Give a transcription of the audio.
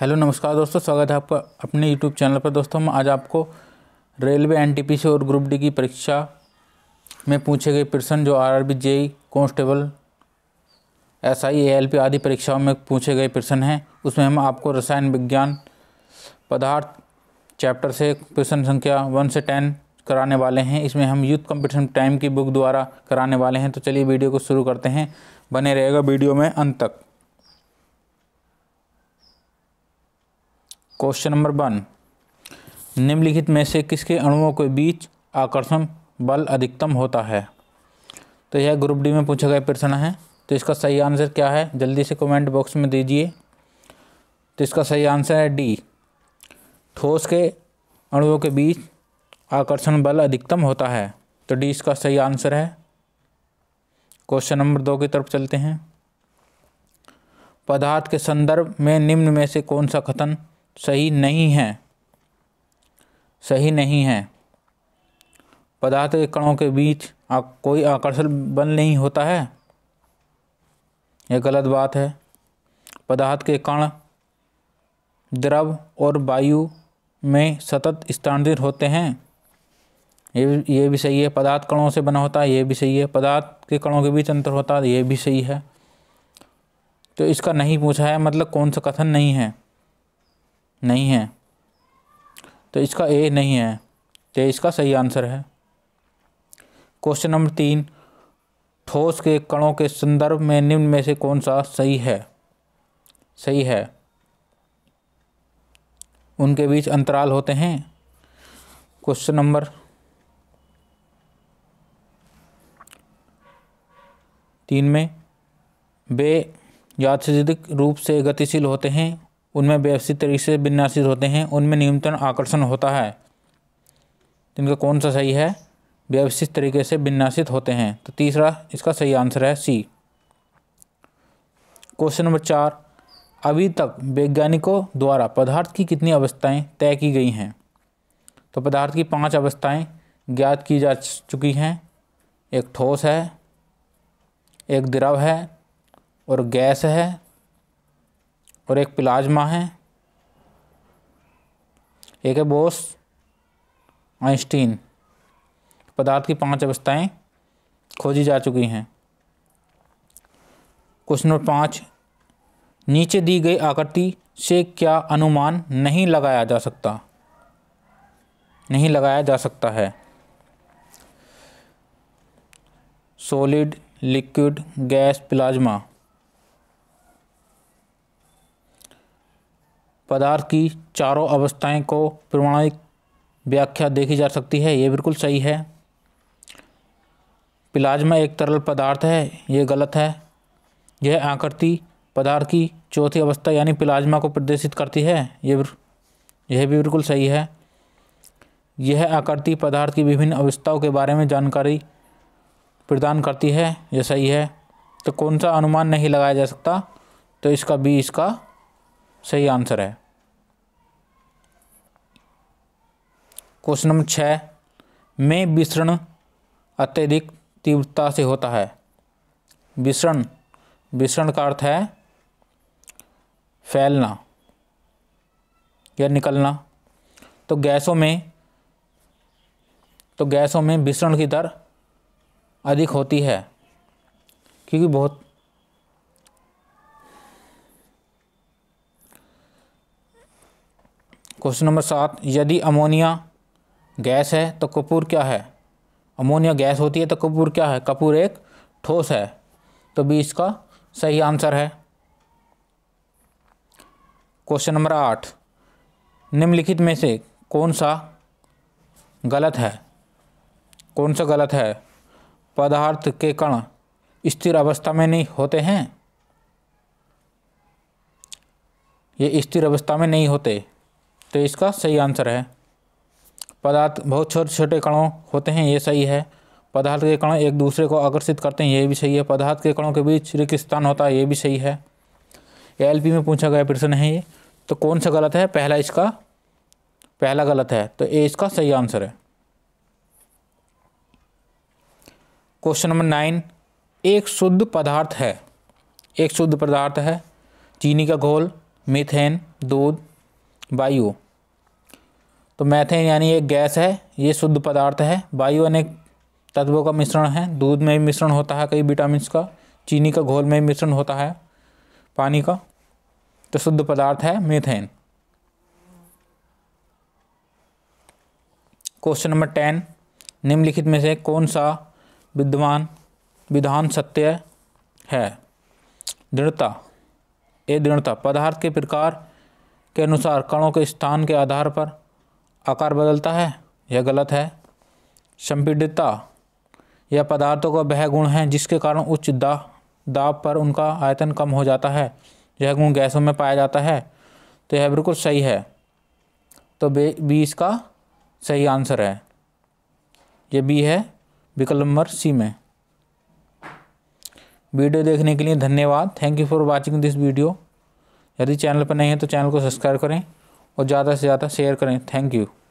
hello नमस्कार दोस्तों स्वागत है आपका अपने यूट्यूब चैनल पर दोस्तों हम आज आपको रेलवे एनटीपीसी और ग्रुप डी की परीक्षा में पूछे गए प्रश्न जो RRB JE constable SI ALP आदि परीक्षाओं में पूछे गए प्रश्न हैं उसमें हम आपको रसायन विज्ञान पदार्थ चैप्टर से प्रश्न संख्या वन से टेन कराने वाले हैं इसमें हम यूथ कंपटीशन टाइम की बुक द्वारा कराने वाले हैं तो चलिए वीडियो को शुरू करते हैं बने रहेगा वीडियो में अंत तक क्वेश्चन नंबर वन निम्नलिखित में से किसके अणुओं के बीच आकर्षण बल अधिकतम होता है तो यह ग्रुप डी में पूछा गया प्रश्न है तो इसका सही आंसर क्या है जल्दी से कमेंट बॉक्स में दीजिए तो इसका सही आंसर है डी ठोस के अणुओं के बीच आकर्षण बल अधिकतम होता है तो डी इसका सही आंसर है क्वेश्चन नंबर दो की तरफ चलते हैं पदार्थ के संदर्भ में निम्न में से कौन सा कथन सही नहीं है सही नहीं है पदार्थ के कणों के बीच आ, कोई आकर्षण बल नहीं होता है यह गलत बात है पदार्थ के कण द्रव और वायु में सतत स्थानांतरित होते हैं ये ये भी सही है पदार्थ कणों से बना होता है ये भी सही है पदार्थ के कणों के बीच अंतर होता है ये भी सही है तो इसका नहीं पूछा है मतलब कौन सा कथन नहीं है नहीं है तो इसका ए नहीं है तो इसका सही आंसर है क्वेश्चन नंबर तीन ठोस के कणों के संदर्भ में निम्न में से कौन सा सही है सही है उनके बीच अंतराल होते हैं क्वेश्चन नंबर तीन में वे यादिक रूप से गतिशील होते हैं उनमें व्यवस्थित तरीके से विन्यासित होते हैं उनमें न्यूनतम आकर्षण होता है तो इनका कौन सा सही है व्यवस्थित तरीके से विन्यासित होते हैं तो तीसरा इसका सही आंसर है सी क्वेश्चन नंबर चार अभी तक वैज्ञानिकों द्वारा पदार्थ की कितनी अवस्थाएं तय की गई हैं तो पदार्थ की पांच अवस्थाएं ज्ञात की जा चुकी हैं एक ठोस है एक द्रव है और गैस है और एक प्लाज्मा है एक है बोस आइंस्टीन पदार्थ की पांच अवस्थाएं खोजी जा चुकी हैं क्वेश्चन नंबर पाँच नीचे दी गई आकृति से क्या अनुमान नहीं लगाया जा सकता नहीं लगाया जा सकता है सॉलिड लिक्विड गैस प्लाज्मा पदार्थ की चारों अवस्थाएं को प्रमाणिक व्याख्या देखी जा सकती है ये बिल्कुल सही है प्लाज्मा एक तरल पदार्थ है ये गलत है यह आकृति पदार्थ की चौथी अवस्था यानी प्लाज्मा को प्रदर्शित करती है ये यह भी बिल्कुल सही है यह आकृति पदार्थ की विभिन्न अवस्थाओं के बारे में जानकारी प्रदान करती है यह सही है तो कौन सा अनुमान नहीं लगाया जा सकता तो इसका बी इसका सही आंसर है क्वेश्चन नंबर छः में विसरण अत्यधिक तीव्रता से होता है विसरण विसरण का अर्थ है फैलना या निकलना तो गैसों में तो गैसों में विसरण की दर अधिक होती है क्योंकि बहुत क्वेश्चन नंबर सात यदि अमोनिया गैस है तो कपूर क्या है अमोनिया गैस होती है तो कपूर क्या है कपूर एक ठोस है तो भी इसका सही आंसर है क्वेश्चन नंबर आठ निम्नलिखित में से कौन सा गलत है कौन सा गलत है पदार्थ के कण स्थिर अवस्था में नहीं होते हैं ये स्थिर अवस्था में नहीं होते तो इसका सही आंसर है पदार्थ बहुत छोटे छोटे कणों होते हैं ये सही है पदार्थ के कण एक दूसरे को आकर्षित करते हैं ये भी सही है पदार्थ के कणों के बीच रिक्त स्थान होता है ये भी सही है ए एल में पूछा गया प्रश्न है ये तो कौन सा गलत है पहला इसका पहला गलत है तो ए इसका सही आंसर है क्वेश्चन नंबर नाइन एक शुद्ध पदार्थ है एक शुद्ध पदार्थ है चीनी का घोल मिथेन दूध वायु तो मैथेन यानी एक गैस है ये शुद्ध पदार्थ है वायु अनेक तत्वों का मिश्रण है दूध में भी मिश्रण होता है कई विटामिन का चीनी का घोल में भी मिश्रण होता है पानी का तो शुद्ध पदार्थ है मीथेन क्वेश्चन नंबर टेन निम्नलिखित में से कौन सा विद्वान विधान सत्य है दृढ़ता ए दृढ़ता पदार्थ के प्रकार के अनुसार कणों के स्थान के आधार पर आकार बदलता है यह गलत है संपीडता यह पदार्थों का वह गुण है जिसके कारण उच्च दा दाब पर उनका आयतन कम हो जाता है यह गुण गैसों में पाया जाता है तो यह बिल्कुल सही है तो बे बी इसका सही आंसर है ये बी है विकल्प नंबर सी में वीडियो देखने के लिए धन्यवाद thank you for watching this video यदि चैनल पर नहीं है तो चैनल को सब्सक्राइब करें और ज़्यादा से ज़्यादा शेयर करें थैंक यू